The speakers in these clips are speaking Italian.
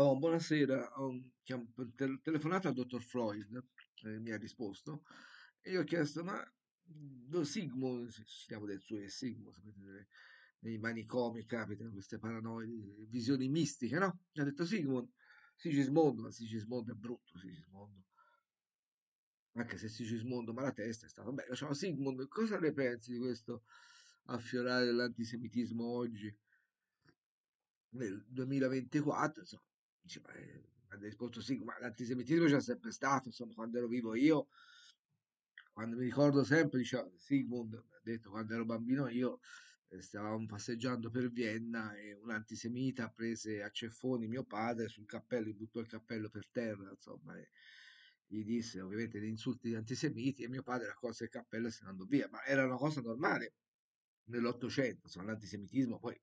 Oh, buonasera, ho telefonato al dottor Freud, eh, mi ha risposto, e io ho chiesto, ma mm, lo Sigmund, parliamo del suo Sigmund, sapete, nei manicomi capitano queste paranoie, visioni mistiche, no? Mi ha detto Sigmund, Sigismondo, ma Sigismondo è brutto, Sigismondo. Anche se Sigismondo, ma la testa è stata... Beh, lasciamo Sigmund, cosa ne pensi di questo affiorare dell'antisemitismo oggi? Nel 2024, insomma, Diceva, eh, ha risposto sì, ma l'antisemitismo c'è sempre stato, insomma, quando ero vivo io, quando mi ricordo sempre, diceva, ah, Sigmund ha detto, quando ero bambino io eh, stavamo passeggiando per Vienna e un antisemita prese a ceffoni mio padre sul cappello, gli buttò il cappello per terra, insomma, gli disse ovviamente gli insulti di antisemiti e mio padre raccolse il cappello e se ne andò via, ma era una cosa normale nell'Ottocento, l'antisemitismo poi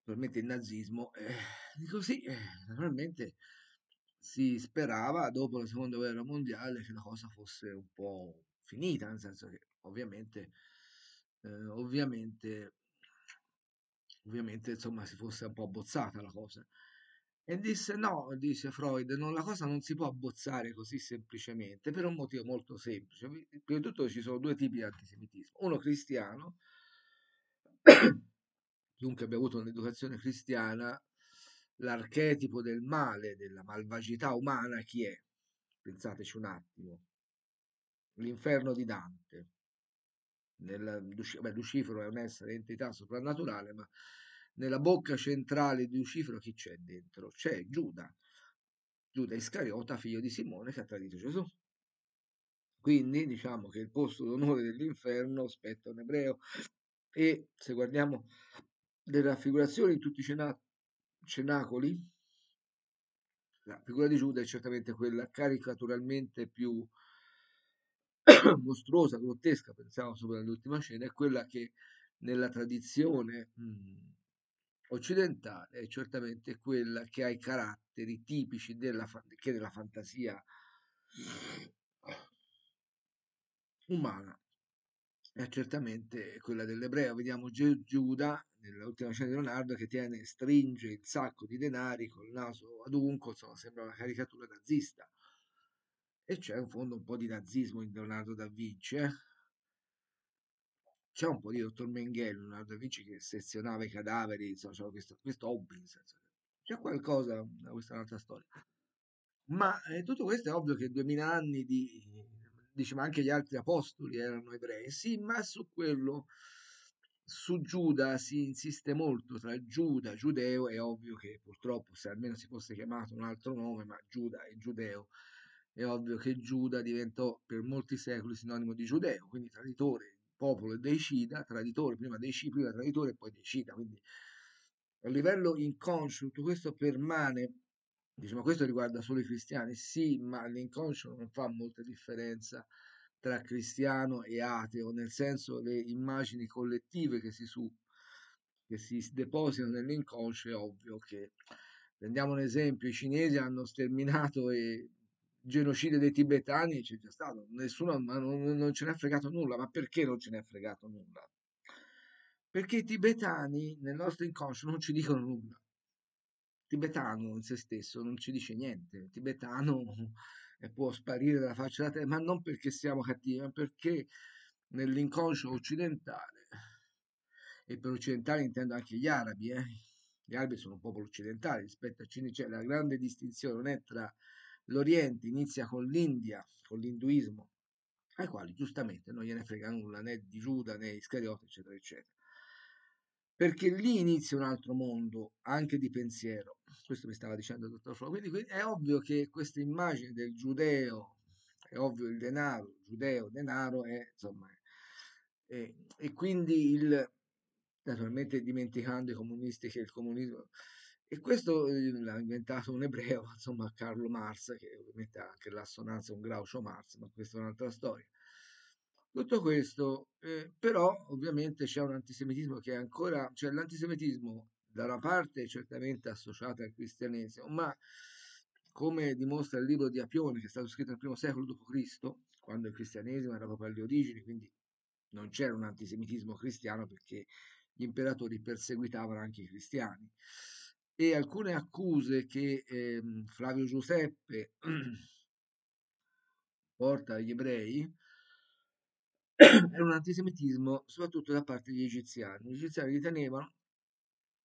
naturalmente il nazismo, eh, dico sì, eh, naturalmente si sperava dopo la seconda guerra mondiale che la cosa fosse un po' finita, nel senso che ovviamente, eh, ovviamente, ovviamente insomma si fosse un po' abbozzata la cosa. E disse no, dice Freud, non, la cosa non si può abbozzare così semplicemente, per un motivo molto semplice. Prima di tutto ci sono due tipi di antisemitismo, uno cristiano, Dunque abbiamo avuto un'educazione cristiana l'archetipo del male, della malvagità umana, chi è? Pensateci un attimo. L'inferno di Dante. Nel, beh, Lucifero è un essere, entità soprannaturale, ma nella bocca centrale di Lucifero chi c'è dentro? C'è Giuda, Giuda Iscariota, figlio di Simone, che ha tradito Gesù. Quindi diciamo che il posto d'onore dell'inferno spetta un ebreo. E se guardiamo le raffigurazioni di tutti i cenacoli, la figura di Giuda è certamente quella caricaturalmente più mostruosa, grottesca, pensiamo solo all'ultima scena, è quella che nella tradizione mh, mhmm, occidentale è certamente quella che ha i caratteri tipici della, che della fantasia umana è certamente quella dell'ebreo. Vediamo Giuda, nell'ultima scena di Leonardo, che tiene, stringe il sacco di denari col naso adunco, insomma, sembra una caricatura nazista. E c'è in fondo un po' di nazismo in Leonardo da Vinci, eh? C'è un po' di dottor Menghello, Leonardo da Vinci che sezionava i cadaveri, insomma, c'è questo, questo hobby, c'è qualcosa, questa è un'altra storia. Ma eh, tutto questo è ovvio che 2000 anni di dice ma anche gli altri apostoli erano ebrei, sì, ma su quello, su Giuda si insiste molto, tra Giuda, giudeo, è ovvio che purtroppo se almeno si fosse chiamato un altro nome, ma Giuda e giudeo, è ovvio che Giuda diventò per molti secoli sinonimo di giudeo, quindi traditore, popolo e deicida, traditore, prima deicida, traditore e poi deicida, quindi a livello inconscio tutto questo permane Dice, ma questo riguarda solo i cristiani? Sì, ma l'inconscio non fa molta differenza tra cristiano e ateo, nel senso le immagini collettive che si, su, che si depositano nell'inconscio è ovvio che, prendiamo un esempio, i cinesi hanno sterminato e genocidio dei tibetani c'è già stato, nessuno ma non, non ce n'è fregato nulla, ma perché non ce n'è fregato nulla? Perché i tibetani nel nostro inconscio non ci dicono nulla tibetano in se stesso non ci dice niente, il tibetano può sparire dalla faccia della terra, ma non perché siamo cattivi, ma perché nell'inconscio occidentale, e per occidentale intendo anche gli arabi, eh? gli arabi sono un popolo occidentale rispetto a Cina, cioè la grande distinzione non è tra l'Oriente, inizia con l'India, con l'induismo, ai quali giustamente non gliene frega nulla né di Giuda né Iscariota, eccetera, eccetera perché lì inizia un altro mondo anche di pensiero. Questo mi stava dicendo il dottor Flo. Quindi è ovvio che questa immagine del giudeo, è ovvio il denaro, giudeo, denaro è insomma. È, è, e quindi il, naturalmente dimenticando i comunisti che il comunismo. E questo eh, l'ha inventato un ebreo, insomma Carlo Marx, che ovviamente ha anche l'assonanza con Groucho Marx, ma questa è un'altra storia. Tutto questo, eh, però ovviamente c'è un antisemitismo che è ancora, cioè l'antisemitismo da una parte è certamente associato al cristianesimo, ma come dimostra il libro di Apione, che è stato scritto nel primo secolo d.C., quando il cristianesimo era proprio alle origini, quindi non c'era un antisemitismo cristiano perché gli imperatori perseguitavano anche i cristiani. E alcune accuse che eh, Flavio Giuseppe porta agli ebrei, era un antisemitismo soprattutto da parte degli egiziani. Gli egiziani ritenevano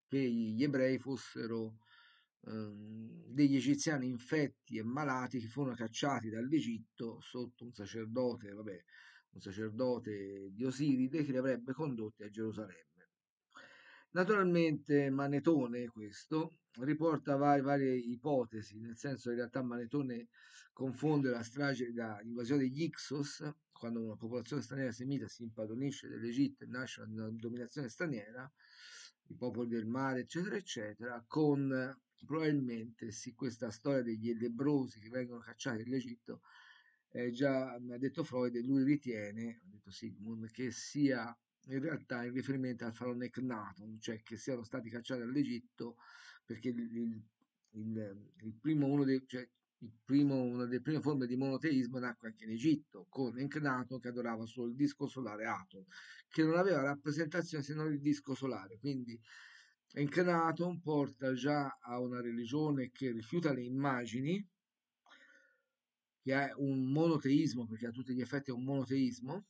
che gli ebrei fossero ehm, degli egiziani infetti e malati che furono cacciati dall'Egitto sotto un sacerdote, vabbè, un sacerdote di Osiride che li avrebbe condotti a Gerusalemme. Naturalmente Manetone, questo, riporta var- varie ipotesi, nel senso che in realtà Manetone confonde la strage da invasione degli Ixos, quando una popolazione straniera semita si impadronisce dell'Egitto e nasce una dominazione straniera, i popoli del mare, eccetera, eccetera, con probabilmente sì, questa storia degli lebrosi che vengono cacciati dall'Egitto, eh, già mi ha detto Freud, lui ritiene, ha detto Sigmund, che sia in realtà in riferimento al faraone Knaton, cioè che siano stati cacciati dall'Egitto perché il, il, il, primo, uno dei, cioè, primo, una delle prime forme di monoteismo nacque anche in Egitto, con Enknaton che adorava solo il disco solare Aton, che non aveva rappresentazione se non il disco solare, quindi Enknaton porta già a una religione che rifiuta le immagini, che è un monoteismo, perché a tutti gli effetti è un monoteismo,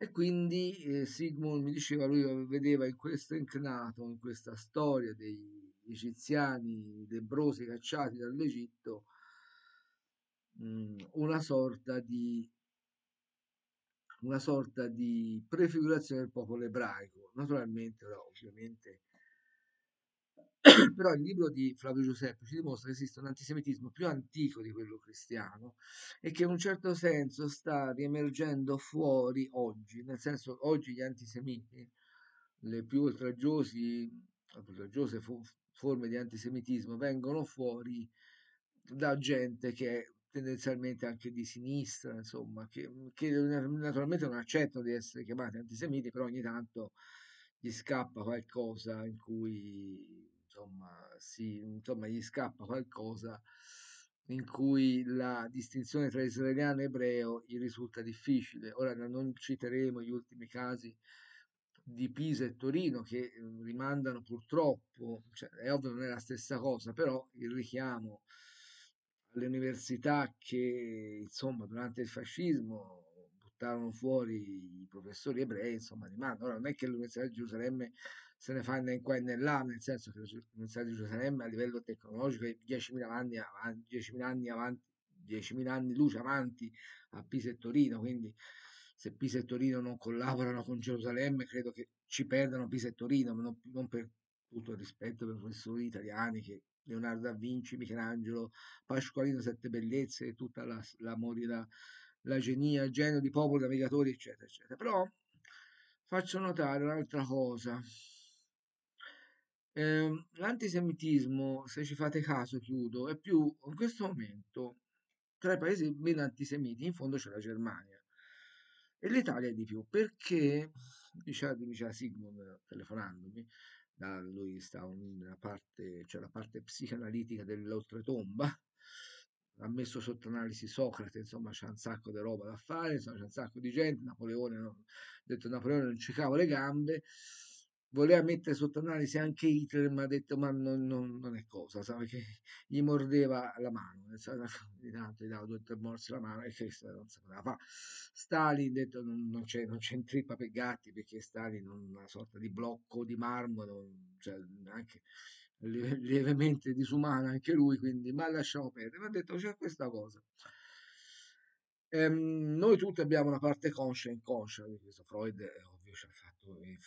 e quindi eh, Sigmund mi diceva, lui vedeva in questo incnato, in questa storia degli egiziani lebrosi cacciati dall'Egitto, mh, mm, una sorta di una sorta di prefigurazione del popolo ebraico. Naturalmente, ovviamente, però il libro di Flavio Giuseppe ci dimostra che esiste un antisemitismo più antico di quello cristiano e che in un certo senso sta riemergendo fuori oggi, nel senso oggi gli antisemiti, le più oltraggiose fo- forme di antisemitismo vengono fuori da gente che è tendenzialmente anche di sinistra, insomma, che, che naturalmente non accettano di essere chiamati antisemiti, però ogni tanto gli scappa qualcosa in cui insomma, si, insomma, gli scappa qualcosa in cui la distinzione tra israeliano e ebreo gli risulta difficile. Ora non citeremo gli ultimi casi di Pisa e Torino che ehm, rimandano purtroppo, cioè, è ovvio non è la stessa cosa, però il richiamo alle università che insomma durante il fascismo buttarono fuori i professori ebrei, insomma rimandano. Ora non è che l'Università di Gerusalemme se ne fanno in qua e in nel senso che l'Università di Gerusalemme a livello tecnologico è 10.000 anni, avanti, 10.000 anni avanti, 10.000 anni luce avanti a Pisa e Torino, quindi se Pisa e Torino non collaborano con Gerusalemme credo che ci perdano Pisa e Torino, ma non, non per tutto il rispetto per i professori italiani che Leonardo da Vinci, Michelangelo, Pasqualino, Sette Bellezze, e tutta la, la morida, la genia, il genio di popoli, navigatori, eccetera, eccetera. Però faccio notare un'altra cosa. Ehm, l'antisemitismo, se ci fate caso, chiudo, è più in questo momento tra i paesi meno antisemiti, in fondo c'è la Germania. E l'Italia è di più perché, diceva, diceva Sigmund telefonandomi, da, lui sta nella parte, cioè la parte psicanalitica dell'oltretomba, ha messo sotto analisi Socrate, insomma c'è un sacco di roba da fare, insomma, c'è un sacco di gente, Napoleone, no? detto Napoleone non ci cavo le gambe, voleva mettere sotto analisi anche Hitler, ma ha detto ma non, non, non è cosa, sa, perché gli mordeva la mano, di tanto gli dava due morsi la mano e questa non sapeva fare. Stalin ha detto non, non c'è, non c'è in trippa per gatti, perché Stalin è una sorta di blocco di marmo, cioè anche lievemente disumano anche lui, quindi ma lasciamo perdere, ma ha detto c'è questa cosa. Ehm, noi tutti abbiamo una parte conscia e inconscia di questo, Freud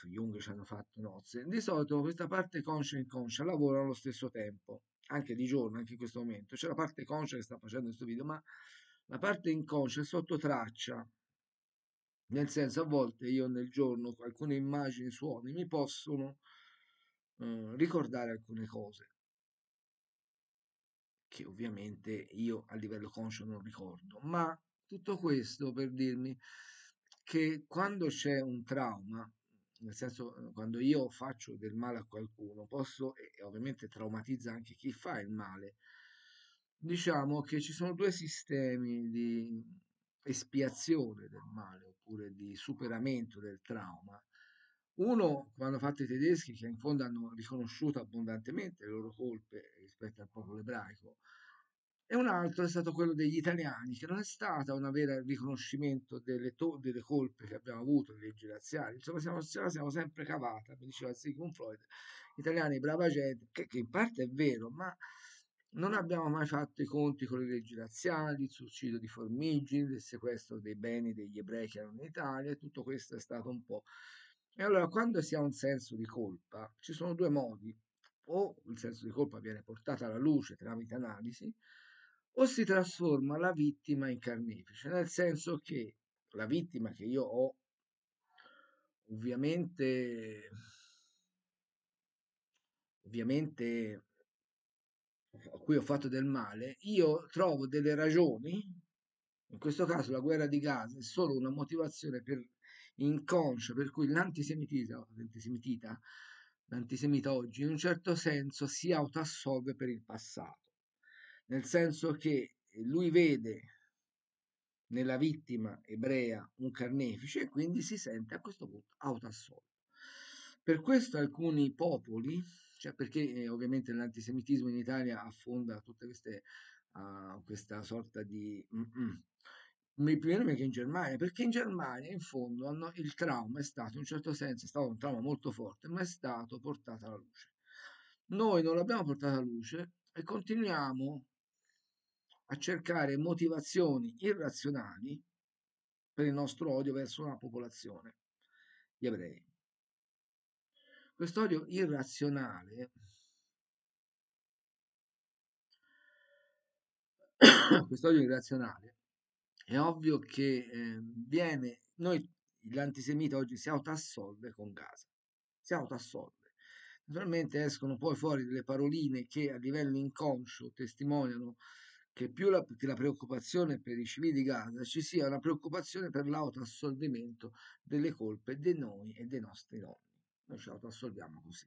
Jung ci hanno fatto nozze, di solito questa parte conscia e inconscia lavorano allo stesso tempo, anche di giorno, anche in questo momento. C'è la parte conscia che sta facendo questo video, ma la parte inconscia è sotto traccia. Nel senso, a volte io nel giorno alcune immagini, suoni mi possono eh, ricordare alcune cose che ovviamente io a livello conscio non ricordo, ma tutto questo per dirmi che quando c'è un trauma nel senso uhm, quando io faccio del male a qualcuno posso e ovviamente traumatizza anche chi fa il male diciamo che ci sono due sistemi di espiazione del male oppure di superamento del trauma uno quando fate i tedeschi che in fondo hanno riconosciuto abbondantemente le loro colpe rispetto al popolo ebraico e un altro è stato quello degli italiani, che non è stato un vero riconoscimento delle, to- delle colpe che abbiamo avuto, delle leggi razziali, insomma siamo, siamo sempre cavata, mi diceva Sigmund Freud, italiani brava gente, che, che in parte è vero, ma non abbiamo mai fatto i conti con le leggi razziali, il suicidio di Formigini, il sequestro dei beni degli ebrei che erano in Italia, tutto questo è stato un po'. E allora quando si ha un senso di colpa, ci sono due modi, o il senso di colpa viene portato alla luce tramite analisi, o si trasforma la vittima in carnefice, nel senso che la vittima che io ho ovviamente ovviamente a cui ho fatto del male, io trovo delle ragioni, in questo caso la guerra di Gaza è solo una motivazione per, inconscia per cui l'antisemitismo, l'antisemita oggi in un certo senso si autoassolve per il passato nel senso che lui vede nella vittima ebrea un carnefice e quindi si sente a questo punto autoassolto. Per questo alcuni popoli, cioè perché eh, ovviamente l'antisemitismo in Italia affonda tutta uh, questa sorta di... Mm-mm. Mi mm, viene che in Germania, perché in Germania in fondo hanno, il trauma è stato in un certo senso, è stato un trauma molto forte, ma è stato portato alla luce. Noi non l'abbiamo portato alla luce e continuiamo a cercare motivazioni irrazionali per il nostro odio verso una popolazione, gli ebrei. Quest'odio irrazionale quest'odio irrazionale è ovvio che ehm, viene noi l'antisemita oggi si autoassolve con Gaza si autoassolve naturalmente escono poi fuori delle paroline che a livello inconscio testimoniano che più la, che la preoccupazione per i civili di Gaza ci sia una preoccupazione per l'autoassolvimento delle colpe di noi e dei nostri nonni. Noi ci autoassolviamo così.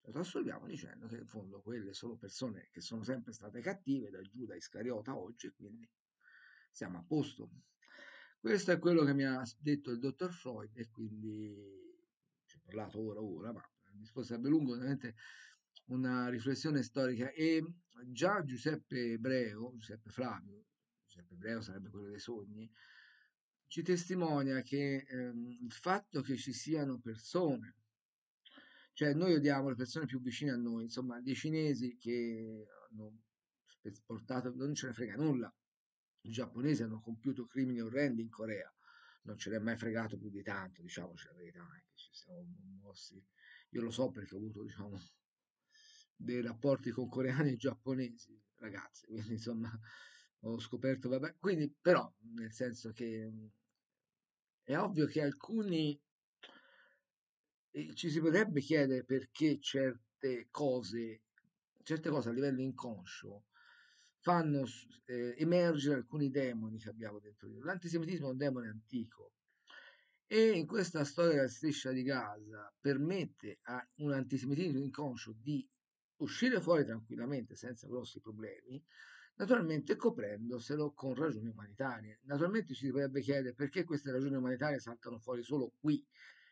Ci autoassolviamo dicendo che in fondo quelle sono persone che sono sempre state cattive da Giuda Iscariota oggi e quindi siamo a posto. Questo è quello che mi ha detto il dottor Freud e quindi ci ho parlato ora ora, ma il discorso sarebbe lungo, ovviamente una riflessione storica e già Giuseppe Ebreo, Giuseppe Flavio, Giuseppe Ebreo sarebbe quello dei sogni, ci testimonia che ehm, il fatto che ci siano persone, cioè noi odiamo le persone più vicine a noi, insomma dei cinesi che hanno esportato, non ce ne frega nulla, i giapponesi hanno compiuto crimini orrendi in Corea, non ce ne è mai fregato più di tanto, diciamoci la verità, non eh, ci siamo mossi, io lo so perché ho avuto diciamo, dei rapporti con coreani e giapponesi, ragazzi, quindi insomma ho scoperto, vabbè, quindi però nel senso che mhmm, è ovvio che alcuni eh, ci si potrebbe chiedere perché certe cose, certe cose a livello inconscio fanno eh, emergere alcuni demoni che abbiamo dentro di noi. L'antisemitismo è un demone antico e in questa storia della striscia di Gaza permette a un antisemitismo inconscio di uscire fuori tranquillamente senza grossi problemi, naturalmente coprendoselo con ragioni umanitarie. Naturalmente ci si potrebbe chiedere perché queste ragioni umanitarie saltano fuori solo qui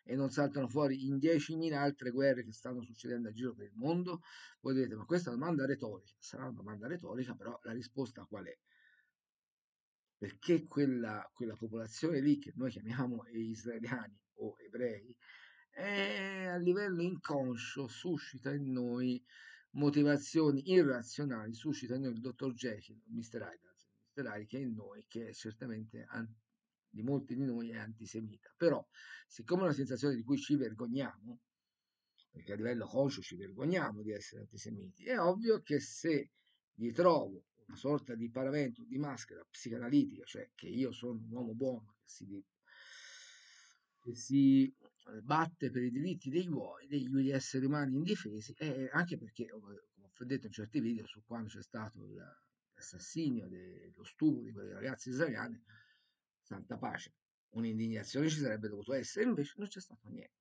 e non saltano fuori in 10.000 altre guerre che stanno succedendo a giro per il mondo? Voi direte, ma questa è una domanda retorica, sarà una domanda retorica, però la risposta qual è? Perché quella, quella popolazione lì che noi chiamiamo israeliani o ebrei, è, a livello inconscio suscita in noi motivazioni irrazionali suscitano il dottor Jekyll, Mr. Hyde, Mr. Hyde che è in noi, che è certamente di molti di noi è antisemita. Però, siccome è una sensazione di cui ci vergogniamo, perché a livello conscio ci vergogniamo di essere antisemiti, è ovvio che se gli trovo una sorta di paravento, di maschera psicanalitica, cioè che io sono un uomo buono, che si, che si eh, batte per i diritti dei buoi, degli esseri umani indifesi, e anche perché, come ho detto in certi video, su quando c'è stato l'assassinio, lo stupro di quei ragazzi israeliani, santa pace, un'indignazione ci sarebbe dovuto essere, invece non c'è stato niente.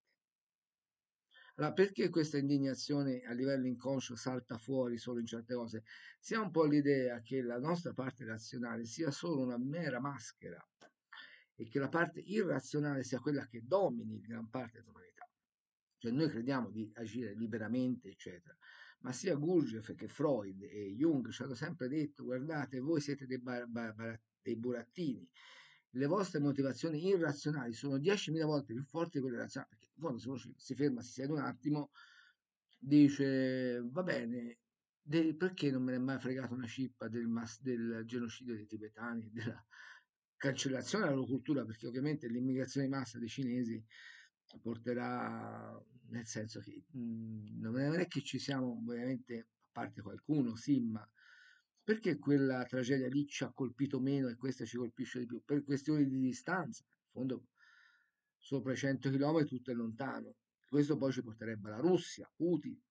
Allora, perché questa indignazione a livello inconscio salta fuori solo in certe cose? Si ha un po' l'idea che la nostra parte razionale sia solo una mera maschera e che la parte irrazionale sia quella che domini gran parte della totalità. Cioè noi crediamo di agire liberamente, eccetera, ma sia Gurdjieff che Freud e Jung ci hanno sempre detto guardate, voi siete dei, bar- bar- dei burattini, le vostre motivazioni irrazionali sono 10.000 volte più forti di quelle razionali, perché quando uno si ferma, si siede un attimo, dice va bene, de- perché non me ne è mai fregato una cippa del, mas- del genocidio dei tibetani, della, cancellazione della loro cultura, perché ovviamente l'immigrazione di massa dei cinesi porterà, nel senso che mh, mhmm, non è che ci siamo ovviamente, a parte qualcuno, sì, ma perché quella tragedia lì ci ha colpito meno e questa ci colpisce di più? Per questioni di distanza, in fondo sopra i 100 km tutto è lontano. Questo poi ci porterebbe alla Russia, Putin,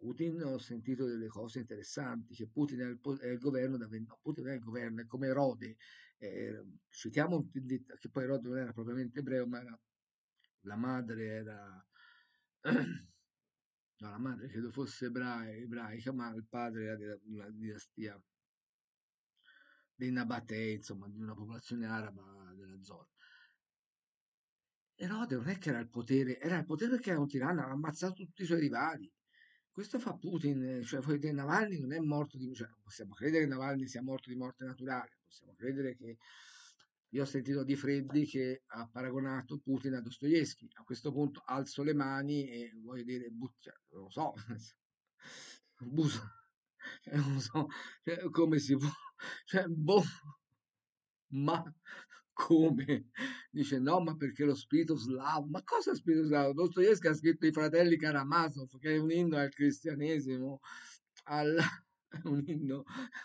Putin ho sentito delle cose interessanti, che Putin è il, è il governo, da, no, Putin è il governo, è come Erode, eh, citiamo che poi Erode non era propriamente ebreo, ma era, la madre era, no, la madre credo fosse ebra, ebraica, ma il padre era della, della dinastia dei Nabatei, insomma, di una popolazione araba della zona. Erode non è che era il potere, era il potere perché era un tiranno, aveva ammazzato tutti i suoi rivali questo fa Putin, eh, cioè vuol dire Navalny non è morto di... Cioè, possiamo credere che Navalny sia morto di morte naturale, possiamo credere che... Io ho sentito Di Freddi che ha paragonato Putin a Dostoevsky. A questo punto alzo le mani e voglio dire, buttia, cioè, non lo so, buso, non so cioè, come si può, cioè, boh, ma come dice no ma perché lo spirito slavo ma cosa è spirito slavo? Dostoevsky ha scritto i fratelli Karamazov che è un inno al cristianesimo al, un inno,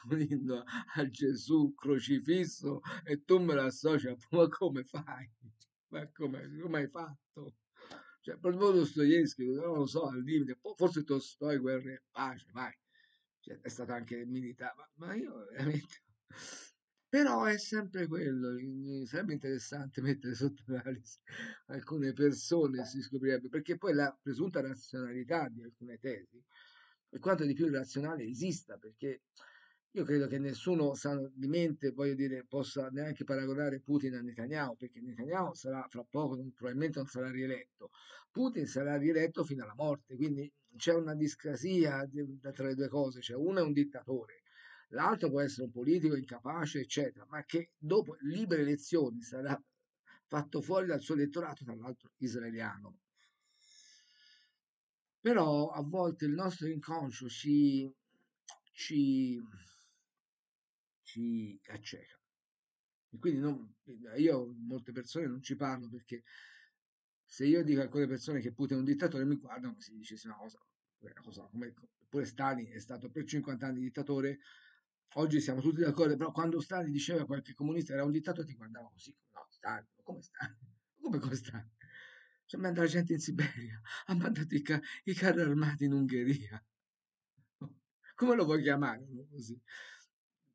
un inno a Gesù crocifisso e tu me lo associa ma come fai? ma come, come hai fatto? Cioè, proprio Dostoevsky, non lo so, al limite, forse Tolstoi, guerra e pace, vai. Cioè, è stato anche militare, ma, ma io veramente però è sempre quello sarebbe interessante mettere sotto analisi alcune persone si scoprirebbe perché poi la presunta razionalità di alcune tesi e quanto di più razionale esista perché io credo che nessuno di mente voglio dire possa neanche paragonare Putin a Netanyahu perché Netanyahu sarà fra poco probabilmente non sarà rieletto Putin sarà rieletto fino alla morte quindi c'è una discrasia tra le due cose cioè uno è un dittatore l'altro può essere un politico incapace, eccetera, ma che dopo libere elezioni sarà fatto fuori dal suo elettorato, tra l'altro israeliano. Però a volte il nostro inconscio ci, ci, ci acceca. E quindi non, io molte persone non ci parlo perché se io dico a alcune persone che Putin è un dittatore, mi guardano e si dice una cosa, una cosa come, pure Stalin è stato per 50 anni dittatore, Oggi siamo tutti d'accordo, però quando Stalin diceva qualche comunista era un dittatore, ti guardava così, no, Stalin, come sta? Come sta? Ci cioè, ha mandato la gente in Siberia, ha mandato i, car- i carri armati in Ungheria. Come lo vuoi chiamare? No? Così.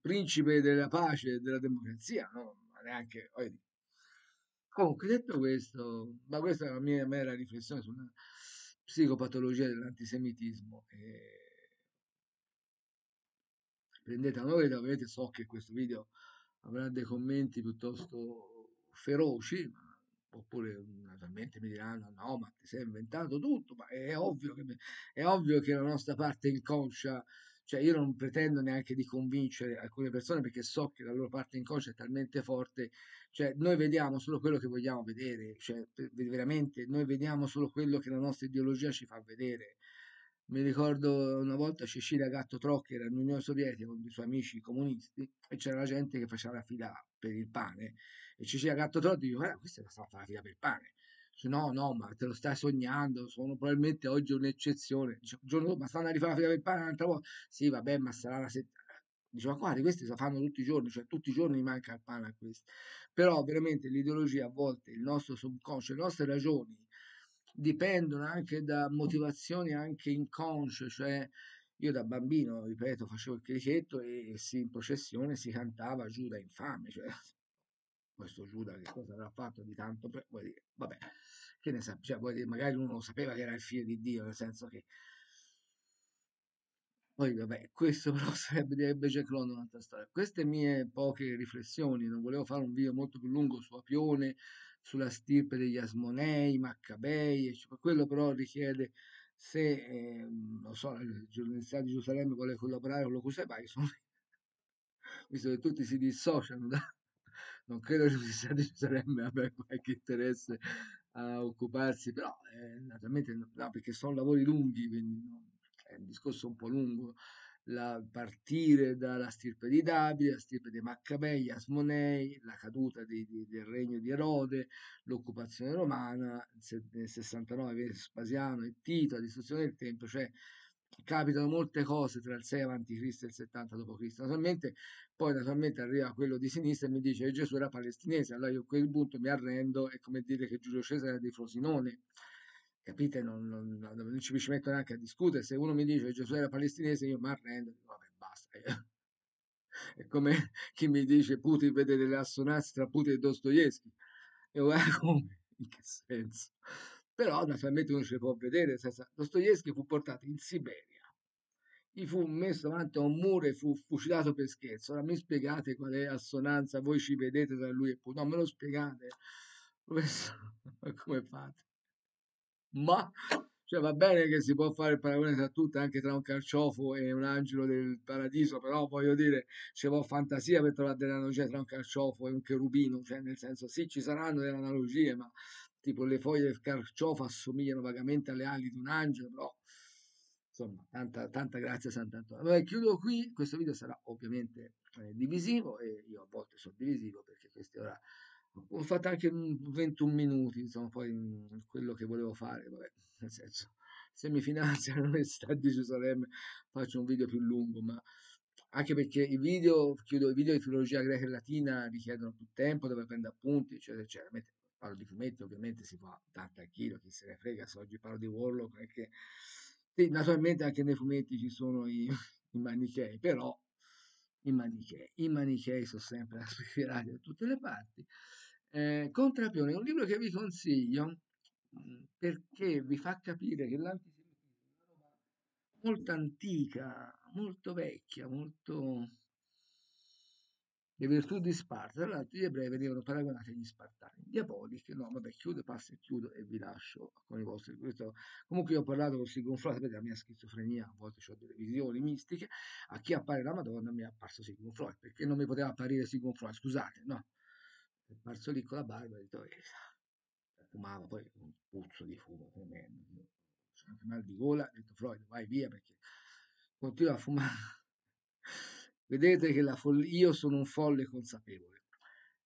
Principe della pace e della democrazia, no? Ma neanche, Comunque, detto questo, ma questa è la mia mera riflessione sulla psicopatologia dell'antisemitismo. E prendete la vedete, ovviamente so che questo video avrà dei commenti piuttosto feroci, oppure mm, naturalmente mi diranno no ma ti sei inventato tutto, ma è ovvio che, è ovvio che la nostra parte inconscia cioè io non pretendo neanche di convincere alcune persone perché so che la loro parte inconscia è talmente forte, cioè noi vediamo solo quello che vogliamo vedere, cioè veramente noi vediamo solo quello che la nostra ideologia ci fa vedere, mi ricordo una volta Cecilia Gatto Trocchi era all'Unione Sovietica con i suoi amici comunisti e c'era la gente che faceva la fila per il pane e Cecilia Gatto Trocchi diceva, guarda questa è stata la fila per il pane. Dice, no, no, ma te lo stai sognando, sono probabilmente oggi un'eccezione. Dice, un giorno dopo, ma stanno a rifare la fila per il pane un'altra volta? Sì, vabbè, ma sarà la settimana. Diceva, guarda, questi lo fanno tutti i giorni, cioè tutti i giorni manca il pane a questi. Però veramente l'ideologia a volte, il nostro subconscio, le nostre ragioni, dipendono anche da motivazioni anche inconsce, cioè io da bambino, ripeto, facevo il chirichetto e si, in processione si cantava Giuda infame, cioè questo Giuda che cosa avrà fatto di tanto, per, vuoi dire, vabbè, che ne sa, cioè, vuoi dire, magari uno lo sapeva che era il figlio di Dio, nel senso che... Poi vabbè, questo però sarebbe, direbbe Jack London, un'altra storia. Queste mie poche riflessioni, non volevo fare un video molto più lungo su Apione, sulla stirpe degli Asmonei, Maccabei, cioè, quello però richiede se, eh, non so, l'Università di Gerusalemme vuole collaborare con lo l'Ocusebai, insomma, visto che tutti si dissociano da, non credo che l'Università di Gerusalemme abbia qualche interesse a occuparsi, però eh, naturalmente no, perché sono lavori lunghi, quindi no, è un discorso un po' lungo, la, partire dalla stirpe di Davide, la stirpe dei Maccabei, gli Asmonei, la caduta di, di, del regno di Erode, l'occupazione romana nel 69 Spasiano e Tito, la distruzione del Tempio, cioè capitano molte cose tra il 6 avanti Cristo e il 70 d.C. Naturalmente, poi naturalmente arriva quello di sinistra e mi dice che Gesù era palestinese, allora io a quel punto mi arrendo, è come dire che Giulio Cesare era di Frosinone, capite? Non, non, non ci, ci, metto neanche a discutere. Se uno mi dice che Gesù era palestinese, io mi arrendo, dico, vabbè, basta. È come chi mi dice Putin vede delle assonanze tra Putin e Dostoevsky. E come, in che senso? Però naturalmente uno ce le può vedere. Dostoevsky fu portato in Siberia. Gli fu messo davanti a un muro e fu fucilato per scherzo. Ora mi spiegate qual è l'assonanza, voi ci vedete tra lui e Putin. No, me lo spiegate. Come fate? ma cioè, va bene che si può fare il paragone tra tutte, anche tra un carciofo e un angelo del paradiso, però voglio dire, ci vuole fantasia per trovare delle analogie tra un carciofo e un cherubino, cioè nel senso sì, ci saranno delle analogie, ma tipo le foglie del carciofo assomigliano vagamente alle ali di un angelo, però insomma, tanta, tanta grazie a Sant'Antonio. Vabbè, chiudo qui, questo video sarà ovviamente eh, divisivo e io a volte sono divisivo perché queste ora ho fatto anche 21 minuti, insomma, poi mm, quello che volevo fare, vabbè, nel senso, se mi finanziano l'Università di Gerusalemme faccio un video più lungo, ma anche perché i video, chiudo, i video di filologia greca e latina richiedono più tempo, dove prendo appunti, eccetera, eccetera. Mentre parlo di fumetti, ovviamente si fa tanto a chilo, chi se ne frega, se oggi parlo di Warlock, perché sì, naturalmente anche nei fumetti ci sono i, i manichei, però i manichei, i manichei sono sempre aspirati da tutte le parti. Eh, Contrapione è un libro che vi consiglio mm, perché vi fa capire che l'antisemitismo è una roba molto antica, molto vecchia, molto... Le virtù di Sparta, tra l'altro gli ebrei venivano paragonati agli spartani, diaboliche, no, vabbè, chiudo, passo e chiudo e vi lascio con i vostri. Questo, comunque io ho parlato con così gonflato per la mia schizofrenia, a volte ho delle visioni mistiche, a chi appare la Madonna mi è apparso Sigmund Freud, perché non mi poteva apparire Sigmund Freud, scusate, no? è apparso lì con la barba e ho detto, eh, cioè, fumava poi un puzzo di fumo tremendo. Io sono anche mal di gola, ho detto Freud, vai via perché continua a fumare. Vedete che folle... io sono un folle consapevole.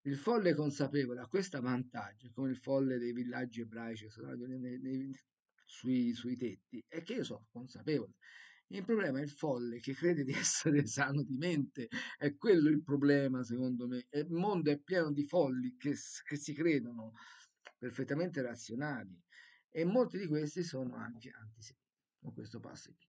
Il folle consapevole ha questo vantaggio, come il folle dei villaggi ebraici nei, nei, sui, sui tetti, è che io sono consapevole il problema è il folle che crede di essere sano di mente, è quello il problema secondo me. Il mondo è pieno di folli che, che si credono perfettamente razionali e molti di questi sono anche antisemiti. Con questo passo qui.